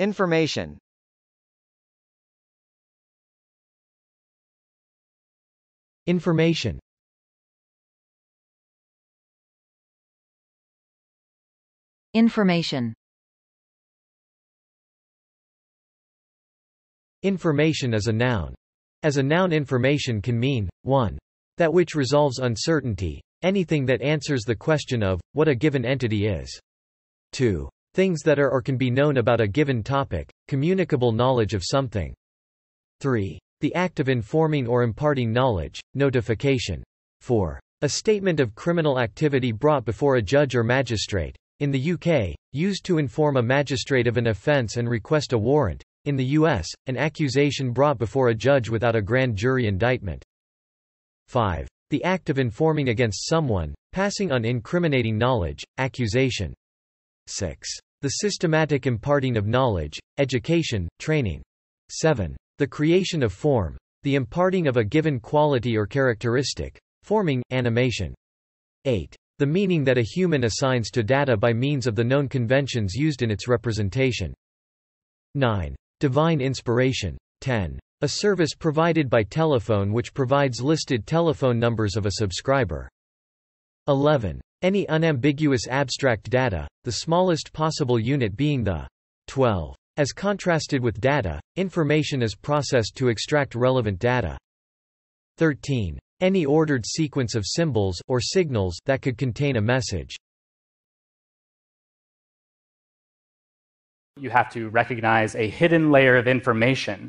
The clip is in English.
Information Information Information Information is a noun. As a noun information can mean, 1. That which resolves uncertainty, anything that answers the question of, what a given entity is. 2. Things that are or can be known about a given topic, communicable knowledge of something. 3. The act of informing or imparting knowledge, notification. 4. A statement of criminal activity brought before a judge or magistrate. In the UK, used to inform a magistrate of an offence and request a warrant. In the US, an accusation brought before a judge without a grand jury indictment. 5. The act of informing against someone, passing on incriminating knowledge, accusation. 6. The systematic imparting of knowledge, education, training. 7. The creation of form. The imparting of a given quality or characteristic. Forming, animation. 8. The meaning that a human assigns to data by means of the known conventions used in its representation. 9. Divine inspiration. 10. A service provided by telephone which provides listed telephone numbers of a subscriber. 11. Any unambiguous abstract data, the smallest possible unit being the 12. As contrasted with data, information is processed to extract relevant data. 13. Any ordered sequence of symbols or signals that could contain a message. You have to recognize a hidden layer of information